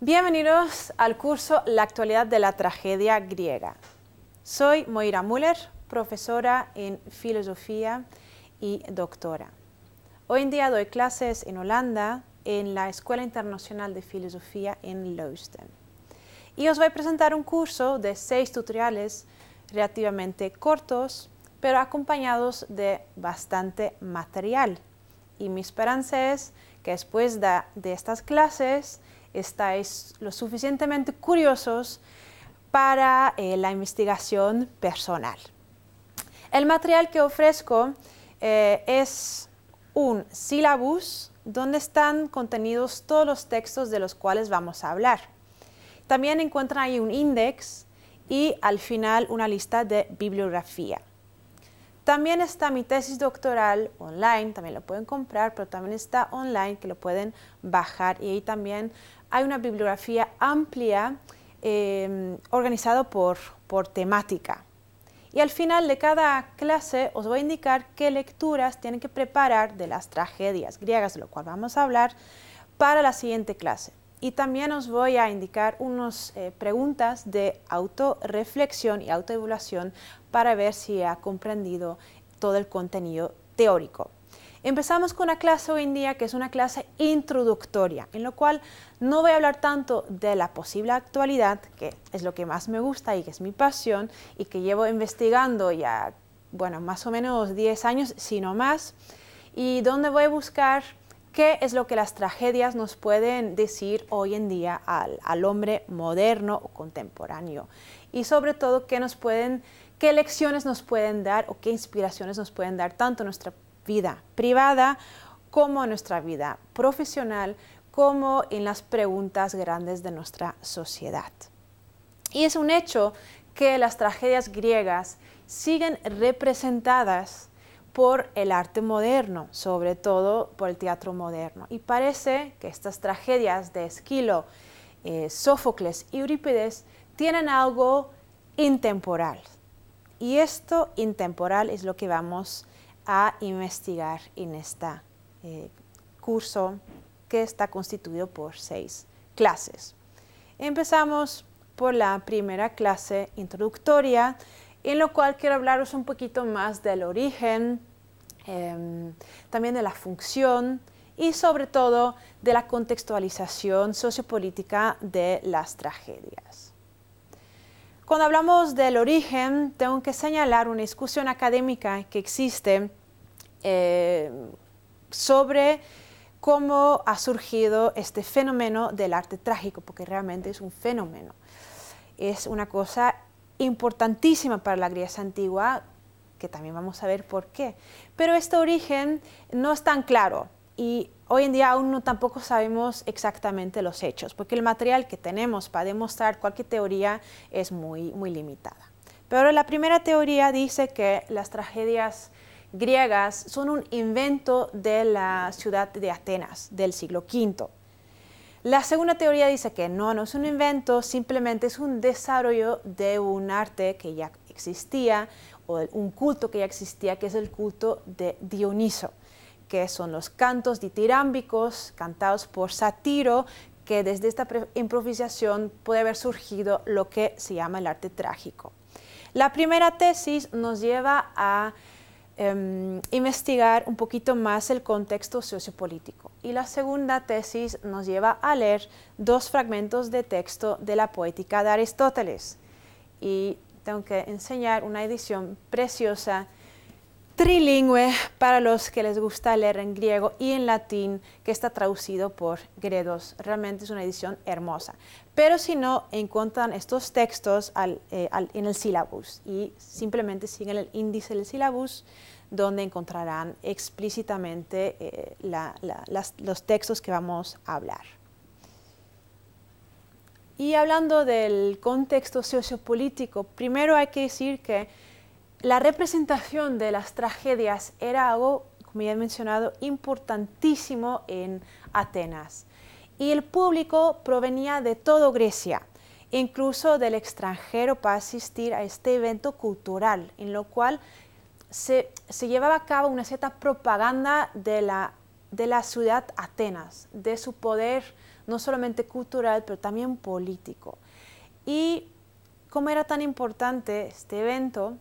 Bienvenidos al curso La actualidad de la tragedia griega. Soy Moira Müller, profesora en filosofía y doctora. Hoy en día doy clases en Holanda en la Escuela Internacional de Filosofía en Leusden. Y os voy a presentar un curso de seis tutoriales relativamente cortos pero acompañados de bastante material. Y mi esperanza es que después de, estas clases estáis lo suficientemente curiosos para eh, la investigación personal. El material que ofrezco eh, es un sílabus donde están contenidos todos los textos de los cuales vamos a hablar. También encuentran ahí un index y al final una lista de bibliografía. También está mi tesis doctoral online, también lo pueden comprar, pero también está online que lo pueden bajar y ahí también hay una bibliografía amplia em, organizada por, por temática. Y al final de cada clase os voy a indicar qué lecturas tienen que preparar de las tragedias griegas, de lo cual vamos a hablar para la siguiente clase y también os voy a indicar unas eh, preguntas de autorreflexión y autoevaluación para ver si ha comprendido todo el contenido teórico. Empezamos con una clase hoy en día que es una clase introductoria, en lo cual no voy a hablar tanto de la posible actualidad, que es lo que más me gusta y que es mi pasión y que llevo investigando ya, bueno, más o menos 10 años, sino más, y dónde voy a buscar ¿Qué es lo que las tragedias nos pueden decir hoy en día al, hombre moderno o contemporáneo? Y sobre todo, ¿qué, nos pueden, ¿qué lecciones nos pueden dar o qué inspiraciones nos pueden dar tanto nuestra vida privada como nuestra vida profesional, como en las preguntas grandes de nuestra sociedad? Y es un hecho que las tragedias griegas siguen representadas por el arte moderno, sobre todo por el teatro moderno. Y parece que estas tragedias de Esquilo, eh, Sófocles y Eurípides tienen algo intemporal. Y esto intemporal es lo que vamos a investigar en este curso que está constituido por seis clases. Empezamos por la primera clase introductoria en lo cual quiero hablaros un poquito más del origen, em, también de la función y sobre todo de la contextualización sociopolítica de las tragedias. Cuando hablamos del origen, tengo que señalar una discusión académica que existe em, sobre cómo ha surgido este fenómeno del arte trágico, porque realmente es un fenómeno. Es una cosa importantísima para la Grecia antigua, que también vamos a ver por qué. Pero este origen no es tan claro y hoy en día aún no tampoco sabemos exactamente los hechos, porque el material que tenemos para demostrar cualquier teoría es muy, muy limitada. Pero la primera teoría dice que las tragedias griegas son un invento de la ciudad de Atenas del siglo V la segunda teoría dice que no, no es un invento, simplemente es un desarrollo de un arte que ya existía o un culto que ya existía, que es el culto de Dioniso, que son los cantos ditirámbicos cantados por Satiro, que desde esta improvisación puede haber surgido lo que se llama el arte trágico. La primera tesis nos lleva a Em, investigar un poquito más el contexto sociopolítico. Y la segunda tesis nos lleva a leer dos fragmentos de texto de la poética de Aristóteles. Y tengo que enseñar una edición preciosa trilingüe para los que les gusta leer en griego y en latín, que está traducido por Gredos. Realmente es una edición hermosa. Pero si no, encuentran estos textos eh, en el sílabus y simplemente siguen el índice del sílabus, donde encontrarán explícitamente eh, los textos que vamos a hablar. Y hablando del contexto sociopolítico, primero hay que decir que la representación de las tragedias era algo, como ya he mencionado, importantísimo en Atenas. Y el público provenía de toda Grecia, incluso del extranjero, para asistir a este evento cultural, en lo cual se, llevaba a cabo una cierta propaganda de la, de la ciudad Atenas, de su poder no solamente cultural, pero también político. Y como era tan importante este evento,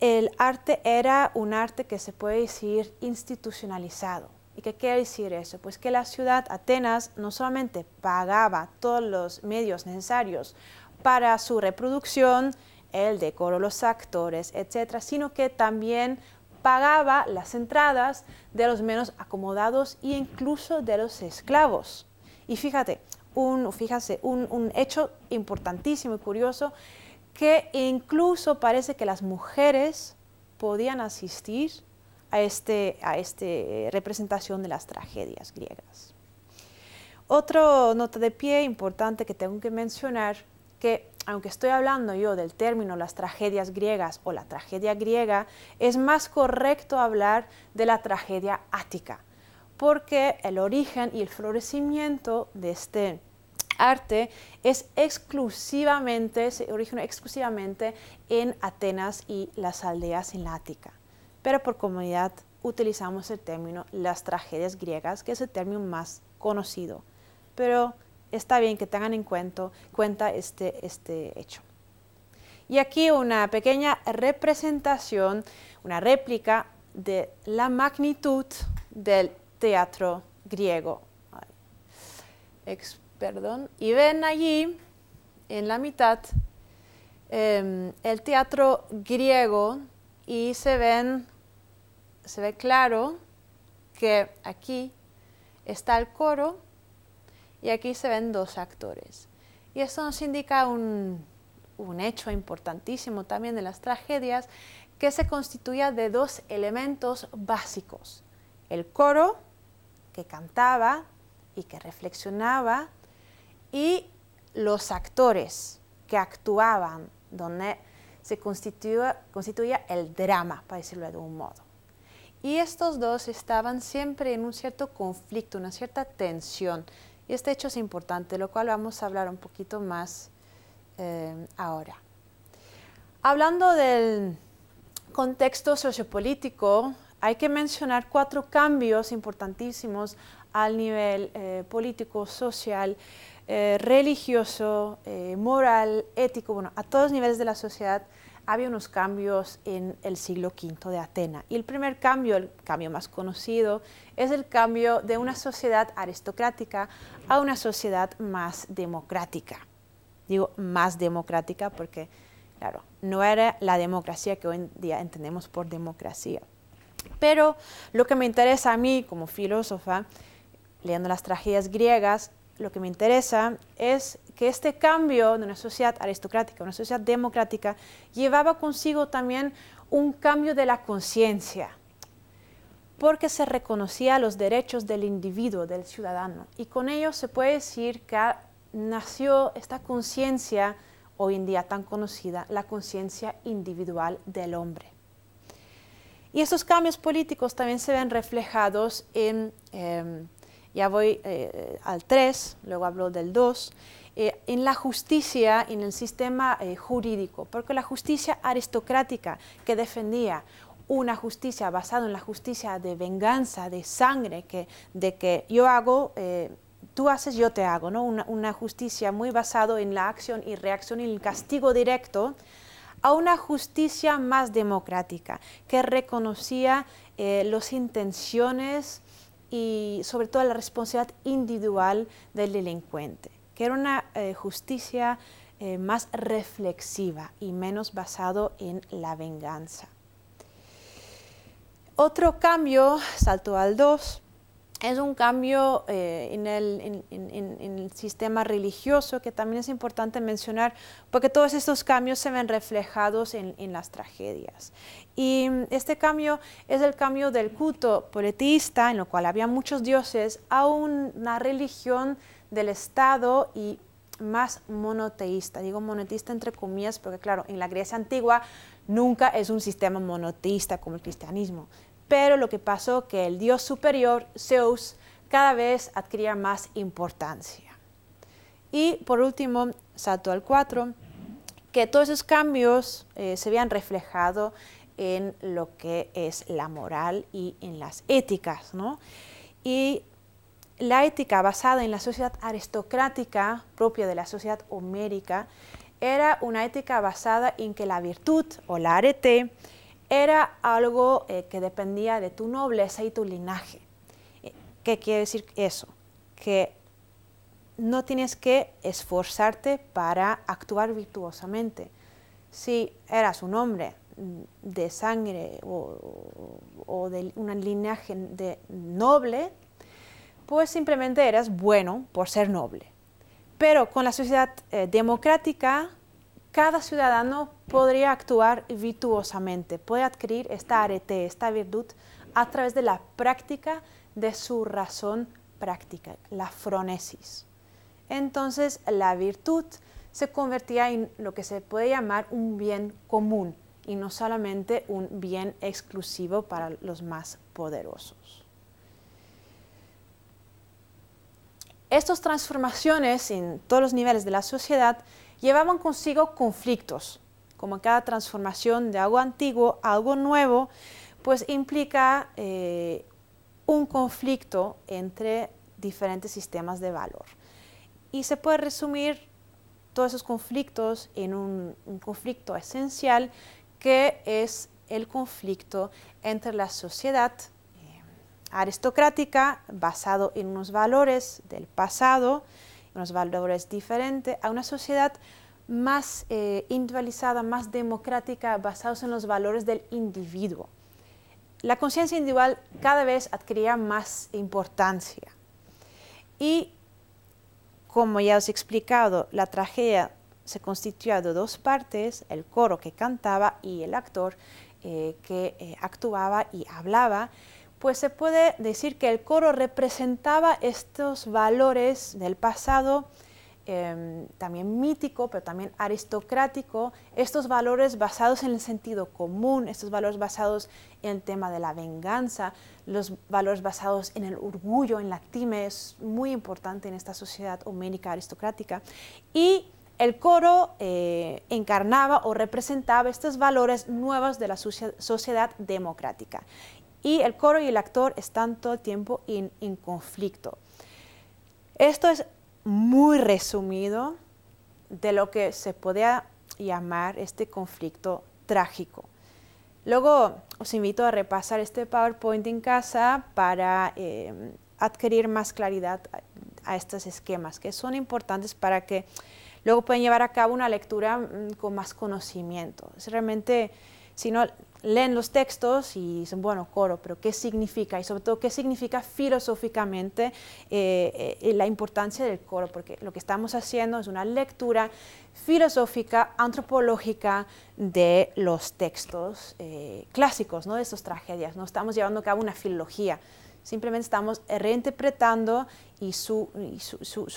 el arte era un arte que se puede decir institucionalizado. ¿Y qué quiere decir eso? Pues que la ciudad Atenas no solamente pagaba todos los medios necesarios para su reproducción, el decoro, los actores, etcétera, sino que también pagaba las entradas de los menos acomodados e incluso de los esclavos. Y fíjate, un, un hecho importantísimo y curioso que incluso parece que las mujeres podían asistir a esta este, eh, representación de las tragedias griegas. Otra nota de pie importante que tengo que mencionar, que aunque estoy hablando yo del término las tragedias griegas o la tragedia griega, es más correcto hablar de la tragedia ática, porque el origen y el florecimiento de este arte es exclusivamente, se originó exclusivamente en Atenas y las aldeas en la Ática. Pero por comunidad utilizamos el término las tragedias griegas, que es el término más conocido. Pero está bien que tengan en cuenta, este, este hecho. Y aquí una pequeña representación, una réplica de la magnitud del teatro griego perdón, y ven allí, en la mitad, em, el teatro griego y se ven, se ve claro que aquí está el coro y aquí se ven dos actores. Y esto nos indica un, un hecho importantísimo también de las tragedias, que se constituía de dos elementos básicos. El coro, que cantaba y que reflexionaba y los actores que actuaban, donde se constituía, el drama, para decirlo de un modo. Y estos dos estaban siempre en un cierto conflicto, una cierta tensión. Y este hecho es importante, lo cual vamos a hablar un poquito más eh, ahora. Hablando del contexto sociopolítico, hay que mencionar cuatro cambios importantísimos al nivel eh, político, social, eh, religioso, eh, moral, ético, bueno, a todos los niveles de la sociedad había unos cambios en el siglo V de Atena. Y el primer cambio, el cambio más conocido, es el cambio de una sociedad aristocrática a una sociedad más democrática. Digo más democrática porque, claro, no era la democracia que hoy en día entendemos por democracia. Pero lo que me interesa a mí como filósofa, leyendo las tragedias griegas, lo que me interesa es que este cambio de una sociedad aristocrática a una sociedad democrática llevaba consigo también un cambio de la conciencia, porque se reconocía los derechos del individuo, del ciudadano, y con ello se puede decir que nació esta conciencia hoy en día tan conocida, la conciencia individual del hombre. Y esos cambios políticos también se ven reflejados en, em, ya voy eh, al 3, luego hablo del 2, eh, en la justicia en el sistema eh, jurídico, porque la justicia aristocrática que defendía una justicia basada en la justicia de venganza, de sangre, que, de que yo hago tú haces, yo te hago, ¿no? Una, justicia muy basada en la acción y reacción y el castigo directo a una justicia más democrática, que reconocía eh, las intenciones y sobre todo la responsabilidad individual del delincuente, que era una eh, justicia eh, más reflexiva y menos basado en la venganza. Otro cambio, salto al 2, es un cambio eh, en, el, sistema religioso que también es importante mencionar porque todos estos cambios se ven reflejados en, las tragedias. Y este cambio es el cambio del culto politeísta, en lo cual había muchos dioses, a una religión del Estado y más monoteísta. Digo monoteísta entre comillas porque claro, en la Grecia antigua nunca es un sistema monoteísta como el cristianismo pero lo que pasó que el dios superior, Zeus, cada vez adquiría más importancia. Y por último, salto al 4, que todos esos cambios eh, se habían reflejado en lo que es la moral y en las éticas. Y la ética basada en la sociedad aristocrática propia de la sociedad homérica era una ética basada en que la virtud o la arete era algo eh, que dependía de tu nobleza y tu linaje. ¿Qué quiere decir eso? Que no tienes que esforzarte para actuar virtuosamente. Si eras un hombre de sangre o, de un linaje de noble, pues simplemente eras bueno por ser noble. Pero con la sociedad eh, democrática cada ciudadano podría actuar virtuosamente, puede adquirir esta arete, esta virtud, a través de la práctica de su razón práctica, la fronesis. Entonces la virtud se convertía en lo que se puede llamar un bien común y no solamente un bien exclusivo para los más poderosos. Estas transformaciones en todos los niveles de la sociedad llevaban consigo conflictos, como cada transformación de algo antiguo a algo nuevo, pues implica eh, un conflicto entre diferentes sistemas de valor. Y se puede resumir todos esos conflictos en un, conflicto esencial que es el conflicto entre la sociedad eh, aristocrática basado en unos valores del pasado, unos valores diferentes, a una sociedad más eh, individualizada, más democrática, basados en los valores del individuo. La conciencia individual cada vez adquiría más importancia. Y como ya os he explicado, la tragedia se constituía de dos partes, el coro que cantaba y el actor eh, que eh, actuaba y hablaba pues se puede decir que el coro representaba estos valores del pasado, em, también mítico, pero también aristocrático, estos valores basados en el sentido común, estos valores basados en el tema de la venganza, los valores basados en el orgullo, en la actime, es muy importante en esta sociedad homénica aristocrática. Y el coro eh, encarnaba o representaba estos valores nuevos de la sociedad democrática y el coro y el actor están todo el tiempo en, conflicto. Esto es muy resumido de lo que se podía llamar este conflicto trágico. Luego os invito a repasar este PowerPoint en casa para eh, adquirir más claridad a, estos esquemas que son importantes para que luego puedan llevar a cabo una lectura mm, con más conocimiento. Es realmente, si no, leen los textos y dicen, bueno, coro, pero ¿qué significa? Y sobre todo, ¿qué significa filosóficamente eh, eh, la importancia del coro? Porque lo que estamos haciendo es una lectura filosófica, antropológica de los textos eh, clásicos, ¿no? de estas tragedias. No estamos llevando a cabo una filología, simplemente estamos reinterpretando y, su,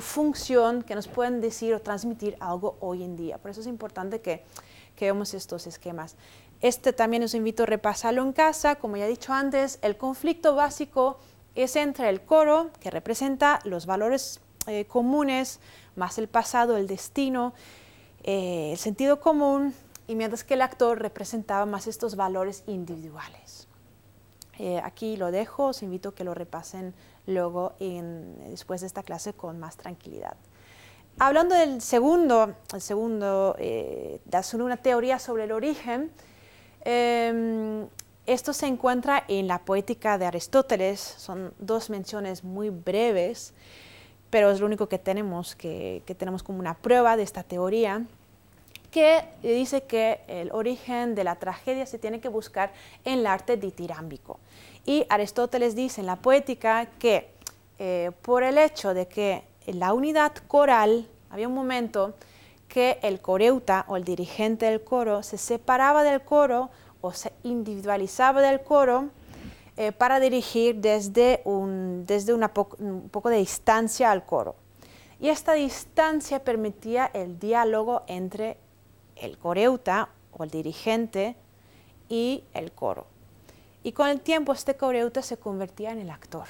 función que nos pueden decir o transmitir algo hoy en día. Por eso es importante que que veamos estos esquemas. Este también os invito a repasarlo en casa. Como ya he dicho antes, el conflicto básico es entre el coro, que representa los valores eh, comunes, más el pasado, el destino, eh, el sentido común, y mientras que el actor representaba más estos valores individuales. Eh, aquí lo dejo, os invito a que lo repasen luego después de esta clase con más tranquilidad. Hablando del segundo, el segundo, eh, una teoría sobre el origen, Em, esto se encuentra en la poética de Aristóteles, son dos menciones muy breves, pero es lo único que tenemos, que, tenemos como una prueba de esta teoría que dice que el origen de la tragedia se tiene que buscar en el arte ditirámbico. Y Aristóteles dice en la poética que eh, por el hecho de que la unidad coral, había un momento que el coreuta o el dirigente del coro se separaba del coro o se individualizaba del coro eh, para dirigir desde, desde un poco de distancia al coro. Y esta distancia permitía el diálogo entre el coreuta o el dirigente y el coro. Y con el tiempo este coreuta se convertía en el actor.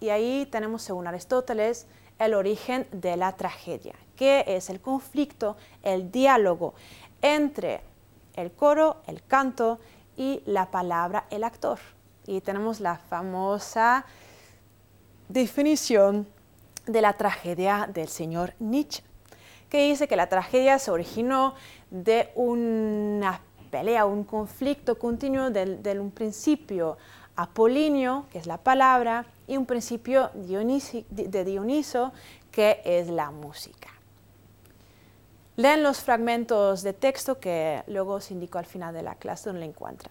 Y ahí tenemos, según Aristóteles, el origen de la tragedia que es el conflicto, el diálogo entre el coro, el canto y la palabra, el actor. Y tenemos la famosa definición de la tragedia del señor Nietzsche, que dice que la tragedia se originó de una pelea, un conflicto continuo de, un principio apolíneo, que es la palabra, y un principio de Dioniso, que es la música. Leen los fragmentos de texto que luego os indico al final de la clase donde lo encuentran.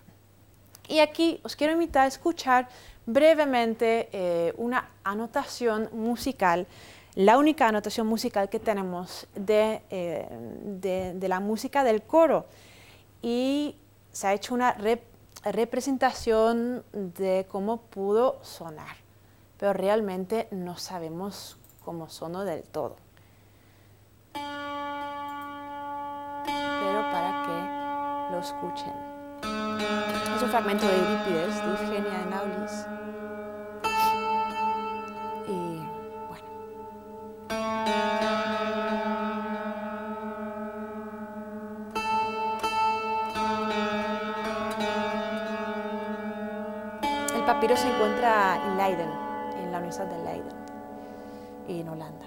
Y aquí os quiero invitar a escuchar brevemente eh, una anotación musical, la única anotación musical que tenemos de, eh, la música del coro. Y se ha hecho una representación de cómo pudo sonar, pero realmente no sabemos cómo sonó del todo. escuchen. Es un fragmento de Eurípides, de Eugenia de Naulis. Y bueno. El papiro se encuentra en Leiden, en la Universidad de Leiden, en Holanda.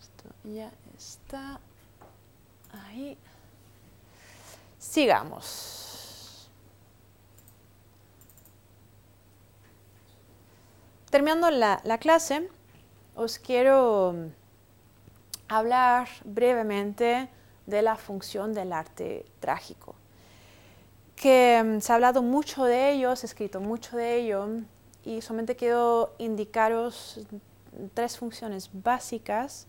esto ya está Ahí. Sigamos. Terminando la, clase, os quiero mm, hablar brevemente de la función del arte trágico, que mm, se ha hablado mucho de ello, se ha escrito mucho de ello, y solamente quiero indicaros tres funciones básicas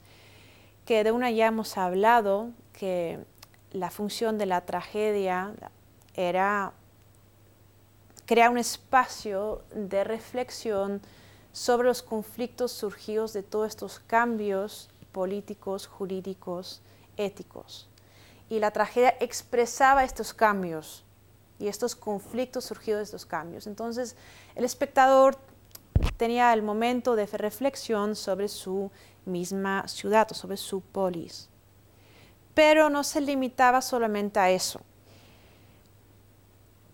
que de una ya hemos hablado que la función de la tragedia era crear un espacio de reflexión sobre los conflictos surgidos de todos estos cambios políticos, jurídicos, éticos. Y la tragedia expresaba estos cambios y estos conflictos surgidos de estos cambios. Entonces, el espectador tenía el momento de reflexión sobre su misma ciudad o sobre su polis pero no se limitaba solamente a eso.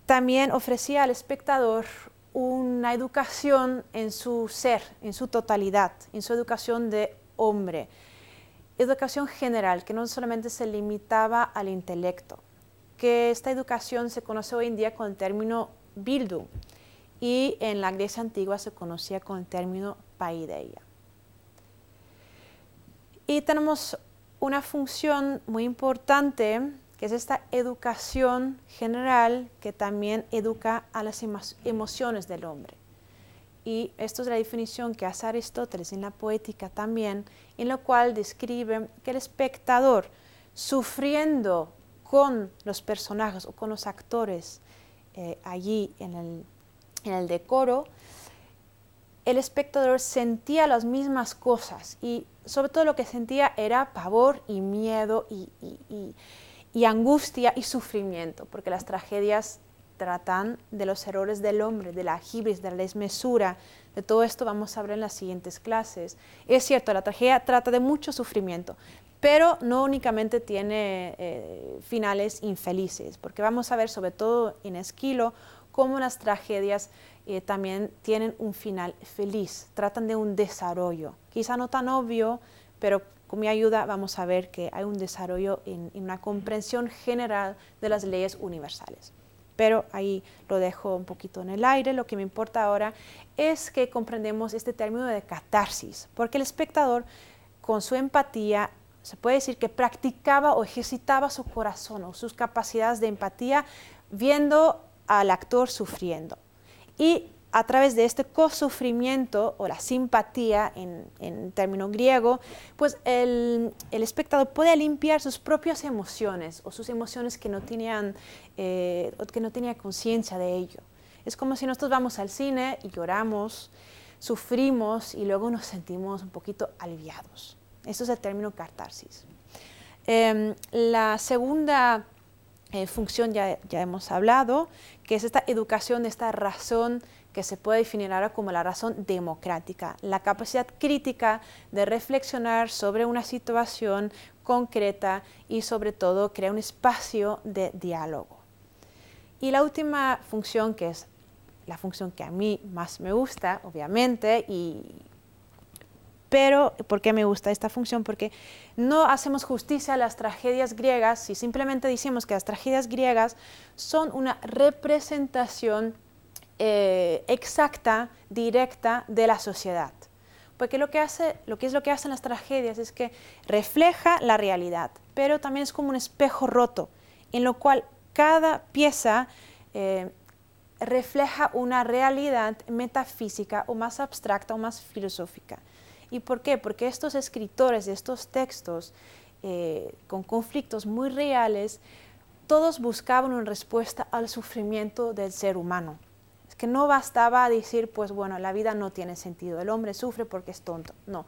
También ofrecía al espectador una educación en su ser, en su totalidad, en su educación de hombre, educación general, que no solamente se limitaba al intelecto, que esta educación se conoce hoy en día con el término Bildung y en la Grecia antigua se conocía con el término Paideia. Y tenemos una función muy importante que es esta educación general que también educa a las emociones del hombre. Y esto es la definición que hace Aristóteles en la poética también, en lo cual describe que el espectador, sufriendo con los personajes o con los actores eh, allí en el decoro, el espectador sentía las mismas cosas y sobre todo lo que sentía era pavor y miedo y, angustia y sufrimiento, porque las tragedias tratan de los errores del hombre, de la hibris, de la desmesura. De todo esto vamos a hablar en las siguientes clases. Es cierto, la tragedia trata de mucho sufrimiento, pero no únicamente tiene eh, finales infelices, porque vamos a ver sobre todo en Esquilo cómo las tragedias eh, también tienen un final feliz, tratan de un desarrollo, quizá no tan obvio, pero con mi ayuda vamos a ver que hay un desarrollo en, una comprensión general de las leyes universales. Pero ahí lo dejo un poquito en el aire. Lo que me importa ahora es que comprendemos este término de catarsis, porque el espectador con su empatía se puede decir que practicaba o ejercitaba su corazón o sus capacidades de empatía viendo al actor sufriendo. Y a través de este cosufrimiento o la simpatía en, término griego, pues el, espectador puede limpiar sus propias emociones o sus emociones que no tenían, eh, que no tenía conciencia de ello. Es como si nosotros vamos al cine y lloramos, sufrimos y luego nos sentimos un poquito aliviados. esto es el término catarsis. Em, la segunda eh, función ya, ya, hemos hablado, que es esta educación, de esta razón que se puede definir ahora como la razón democrática, la capacidad crítica de reflexionar sobre una situación concreta y sobre todo crear un espacio de diálogo. Y la última función, que es la función que a mí más me gusta, obviamente, y pero ¿por qué me gusta esta función? Porque no hacemos justicia a las tragedias griegas si simplemente decimos que las tragedias griegas son una representación eh, exacta, directa de la sociedad. Porque lo que, hace, es lo que hacen las tragedias es que refleja la realidad, pero también es como un espejo roto, en lo cual cada pieza eh, refleja una realidad metafísica o más abstracta o más filosófica. ¿Y por qué? Porque estos escritores de estos textos, eh, con conflictos muy reales, todos buscaban una respuesta al sufrimiento del ser humano. Es que no bastaba decir, pues bueno, la vida no tiene sentido, el hombre sufre porque es tonto. No.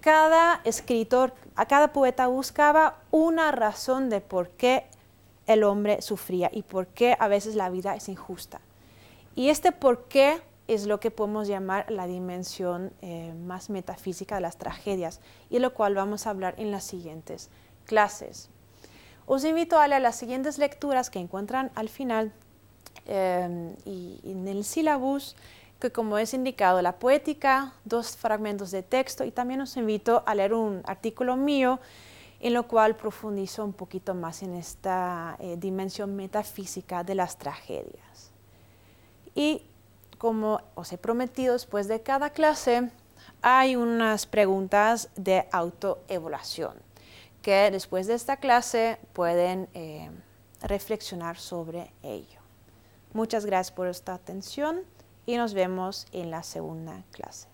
Cada escritor, a cada poeta buscaba una razón de por qué el hombre sufría y por qué a veces la vida es injusta. Y este por qué es lo que podemos llamar la dimensión eh, más metafísica de las tragedias, y lo cual vamos a hablar en las siguientes clases. Os invito a leer las siguientes lecturas que encuentran al final em, y, en el sílabus, que como es indicado, la poética, dos fragmentos de texto, y también os invito a leer un artículo mío en lo cual profundizo un poquito más en esta eh, dimensión metafísica de las tragedias. Y como os he prometido, después de cada clase hay unas preguntas de autoevaluación que después de esta clase pueden eh, reflexionar sobre ello. Muchas gracias por esta atención y nos vemos en la segunda clase.